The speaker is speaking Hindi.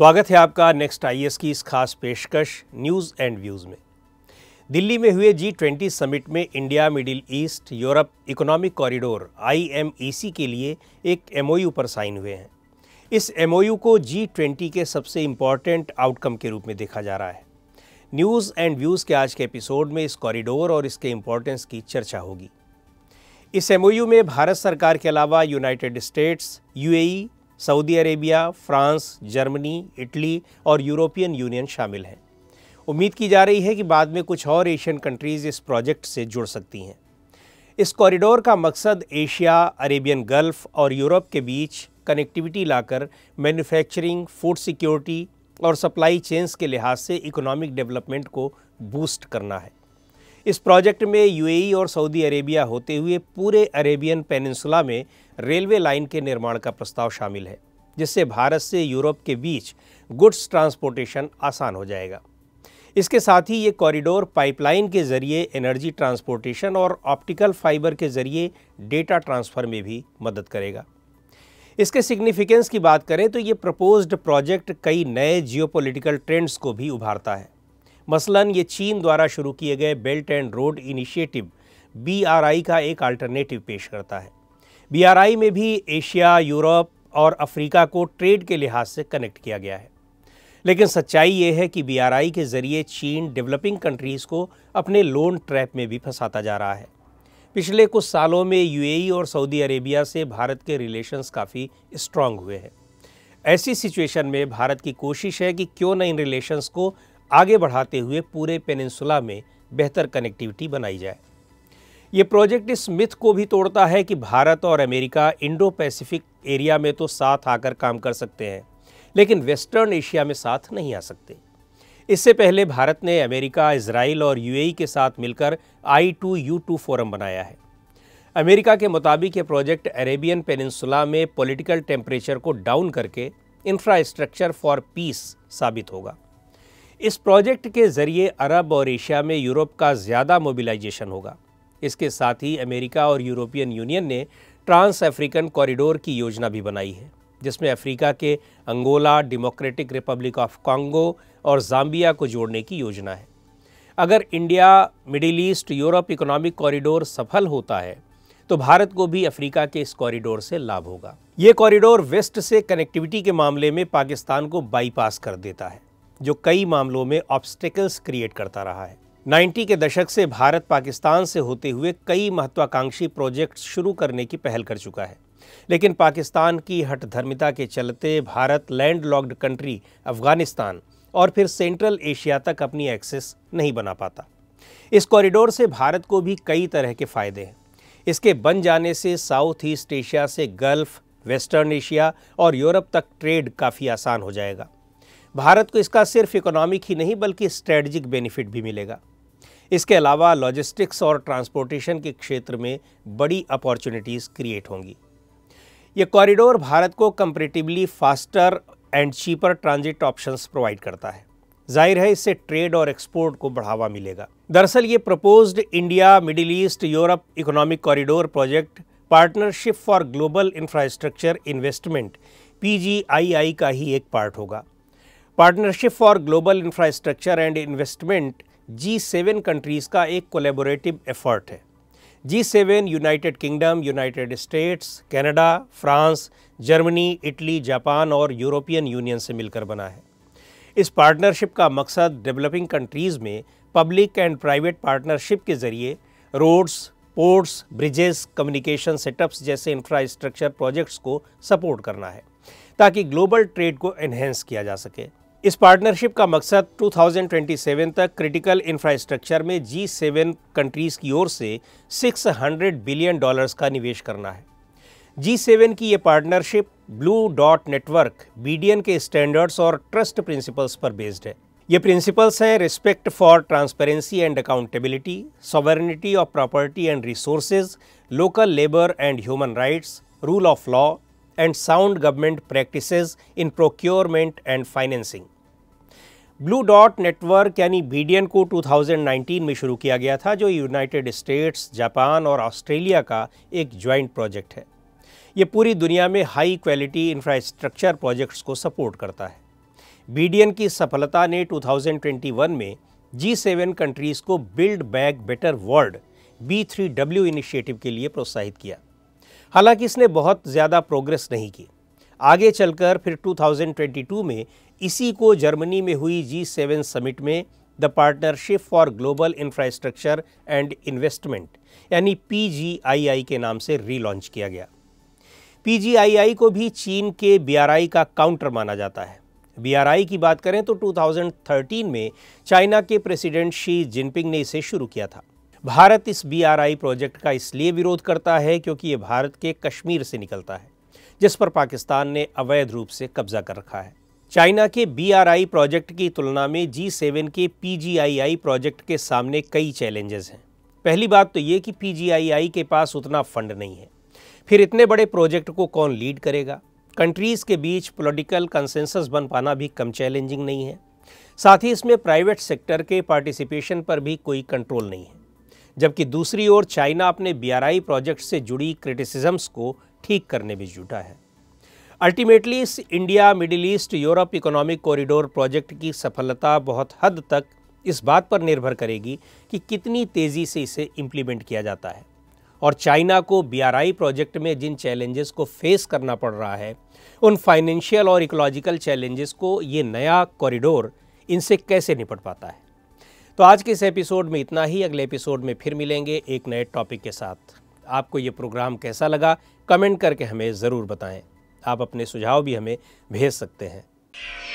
स्वागत है आपका नेक्स्ट आई की इस खास पेशकश न्यूज़ एंड व्यूज़ में दिल्ली में हुए जी ट्वेंटी समिट में India Middle East Europe economic corridor IMEC e के लिए एक एमओयू पर साइन हुए हैं इस एमओयू को जी ट्वेंटी के सबसे इम्पॉर्टेंट आउटकम के रूप में देखा जा रहा है न्यूज़ एंड व्यूज़ के आज के एपिसोड में इस कॉरिडोर और इसके इम्पोर्टेंस की चर्चा होगी इस एमओयू में भारत सरकार के अलावा United States UAE Saudi Arabia France Germany Italy और यूरोपियन यूनियन शामिल हैं उम्मीद की जा रही है कि बाद में कुछ और एशियन कंट्रीज़ इस प्रोजेक्ट से जुड़ सकती हैं इस कॉरिडोर का मकसद एशिया अरेबियन गल्फ़ और यूरोप के बीच कनेक्टिविटी लाकर मैन्युफैक्चरिंग फूड सिक्योरिटी और सप्लाई चेन्स के लिहाज से इकोनॉमिक डेवलपमेंट को बूस्ट करना है इस प्रोजेक्ट में यूएई और सऊदी अरेबिया होते हुए पूरे अरेबियन पेनिनसुला में रेलवे लाइन के निर्माण का प्रस्ताव शामिल है जिससे भारत से यूरोप के बीच गुड्स ट्रांसपोर्टेशन आसान हो जाएगा इसके साथ ही ये कॉरिडोर पाइपलाइन के ज़रिए एनर्जी ट्रांसपोर्टेशन और ऑप्टिकल फाइबर के ज़रिए डेटा ट्रांसफ़र में भी मदद करेगा इसके सिग्निफिकेंस की बात करें तो ये प्रपोज्ड प्रोजेक्ट कई नए जियोपॉलिटिकल ट्रेंड्स को भी उभारता है मसलन ये चीन द्वारा शुरू किए गए belt and road initiative BRI का एक अल्टरनेटिव पेश करता है बीआरआई में भी एशिया यूरोप और अफ्रीका को ट्रेड के लिहाज से कनेक्ट किया गया है लेकिन सच्चाई ये है कि बीआरआई के ज़रिए चीन डेवलपिंग कंट्रीज़ को अपने लोन ट्रैप में भी फंसाता जा रहा है पिछले कुछ सालों में यूएई e और सऊदी अरेबिया से भारत के रिलेशंस काफ़ी स्ट्रांग हुए हैं ऐसी सिचुएशन में भारत की कोशिश है कि क्यों न इन रिलेशंस को आगे बढ़ाते हुए पूरे पेनिनसुला में बेहतर कनेक्टिविटी बनाई जाए ये प्रोजेक्ट इस मिथ को भी तोड़ता है कि भारत और अमेरिका इंडो पैसिफिक एरिया में तो साथ आकर काम कर सकते हैं लेकिन वेस्टर्न एशिया में साथ नहीं आ सकते इससे पहले भारत ने अमेरिका इसराइल और यूएई के साथ मिलकर I two U two forum बनाया है अमेरिका के मुताबिक ये प्रोजेक्ट अरेबियन पेनिनसुला में पॉलिटिकल टेम्परेचर को डाउन करके इंफ्रास्ट्रक्चर फॉर पीस साबित होगा इस प्रोजेक्ट के ज़रिए अरब और एशिया में यूरोप का ज़्यादा मोबिलाइजेशन होगा इसके साथ ही अमेरिका और यूरोपियन यूनियन ने ट्रांस अफ्रीकन कॉरिडोर की योजना भी बनाई है जिसमें अफ्रीका के Angola Democratic Republic of Congo और जाम्बिया को जोड़ने की योजना है अगर India Middle East Europe economic corridor सफल होता है तो भारत को भी अफ्रीका के इस कॉरिडोर से लाभ होगा ये कॉरिडोर वेस्ट से कनेक्टिविटी के मामले में पाकिस्तान को बाईपास कर देता है जो कई मामलों में ऑब्स्टिकल्स क्रिएट करता रहा है 90 के दशक से भारत पाकिस्तान से होते हुए कई महत्वाकांक्षी प्रोजेक्ट्स शुरू करने की पहल कर चुका है लेकिन पाकिस्तान की धर्मिता के चलते Bharat landlocked country Afghanistan और फिर सेंट्रल एशिया तक अपनी एक्सेस नहीं बना पाता इस कॉरिडोर से भारत को भी कई तरह के फ़ायदे हैं इसके बन जाने से साउथ ईस्ट एशिया से गल्फ़ वेस्टर्न एशिया और यूरोप तक ट्रेड काफ़ी आसान हो जाएगा भारत को इसका सिर्फ इकोनॉमिक ही नहीं बल्कि स्ट्रेटजिक बेनिफिट भी मिलेगा इसके अलावा लॉजिस्टिक्स और ट्रांसपोर्टेशन के क्षेत्र में बड़ी अपॉर्चुनिटीज़ क्रिएट होंगी ये कॉरिडोर भारत को comparatively faster and cheaper transit options provide करता है जाहिर है इससे ट्रेड और एक्सपोर्ट को बढ़ावा मिलेगा दरअसल ये proposed India Middle East Europe economic corridor project partnership for global infrastructure investment P का ही एक पार्ट होगा partnership for global infrastructure and investment G seven countries का एक कोलेबोरेटिव एफर्ट है G seven United Kingdom United States Canada France Germany Italy Japan और यूरोपियन यूनियन से मिलकर बना है इस पार्टनरशिप का मकसद डेवलपिंग कंट्रीज़ में पब्लिक एंड प्राइवेट पार्टनरशिप के ज़रिए roads ports bridges communication setups जैसे इंफ्रास्ट्रक्चर प्रोजेक्ट्स को सपोर्ट करना है ताकि ग्लोबल ट्रेड को एनहेंस किया जा सके इस पार्टनरशिप का मकसद 2027 तक क्रिटिकल इंफ्रास्ट्रक्चर में जी सेवन कंट्रीज़ की ओर से 600 बिलियन डॉलर्स का निवेश करना है जी सेवन की ये partnership blue dot network B के स्टैंडर्ड्स और ट्रस्ट प्रिंसिपल्स पर बेस्ड है ये प्रिंसिपल्स हैं respect for transparency and accountability sovereignty of property and resources local labour and human rights rule of law and sound government practices in procurement and financing blue dot network यानी बीडीएन को 2019 में शुरू किया गया था जो यूनाइटेड स्टेट्स जापान और ऑस्ट्रेलिया का एक ज्वाइंट प्रोजेक्ट है ये पूरी दुनिया में हाई क्वालिटी इंफ्रास्ट्रक्चर प्रोजेक्ट्स को सपोर्ट करता है बीडीएन की सफलता ने 2021 में जी सेवन कंट्रीज़ को build back better world B three W initiative के लिए प्रोत्साहित किया हालांकि इसने बहुत ज़्यादा प्रोग्रेस नहीं की आगे चलकर फिर 2022 में इसी को जर्मनी में हुई जी सेवन समिट में the partnership for global infrastructure and investment यानी पी के नाम से रीलॉन्च किया गया पी को भी चीन के बी का काउंटर माना जाता है बी की बात करें तो 2013 में चाइना के प्रेसिडेंट शी जिनपिंग ने इसे शुरू किया था भारत इस बीआरआई प्रोजेक्ट का इसलिए विरोध करता है क्योंकि ये भारत के कश्मीर से निकलता है जिस पर पाकिस्तान ने अवैध रूप से कब्जा कर रखा है चाइना के बीआरआई प्रोजेक्ट की तुलना में जी सेवन के पीजीआईआई प्रोजेक्ट के सामने कई चैलेंजेस हैं पहली बात तो ये कि पीजीआईआई के पास उतना फंड नहीं है फिर इतने बड़े प्रोजेक्ट को कौन लीड करेगा कंट्रीज़ के बीच पोलिटिकल कंसेंसस बन पाना भी कम चैलेंजिंग नहीं है साथ ही इसमें प्राइवेट सेक्टर के पार्टिसिपेशन पर भी कोई कंट्रोल नहीं है जबकि दूसरी ओर चाइना अपने बीआरआई प्रोजेक्ट से जुड़ी क्रिटिसिजम्स को ठीक करने में जुटा है अल्टीमेटली इस India Middle East Europe economic corridor project की सफलता बहुत हद तक इस बात पर निर्भर करेगी कि कितनी तेज़ी से इसे इम्प्लीमेंट किया जाता है और चाइना को बीआरआई प्रोजेक्ट में जिन चैलेंजेस को फेस करना पड़ रहा है उन फाइनेंशियल और इकोलॉजिकल चैलेंजेस को ये नया कॉरिडोर इनसे कैसे निपट पाता है तो आज के इस एपिसोड में इतना ही अगले एपिसोड में फिर मिलेंगे एक नए टॉपिक के साथ आपको ये प्रोग्राम कैसा लगा कमेंट करके हमें ज़रूर बताएं आप अपने सुझाव भी हमें भेज सकते हैं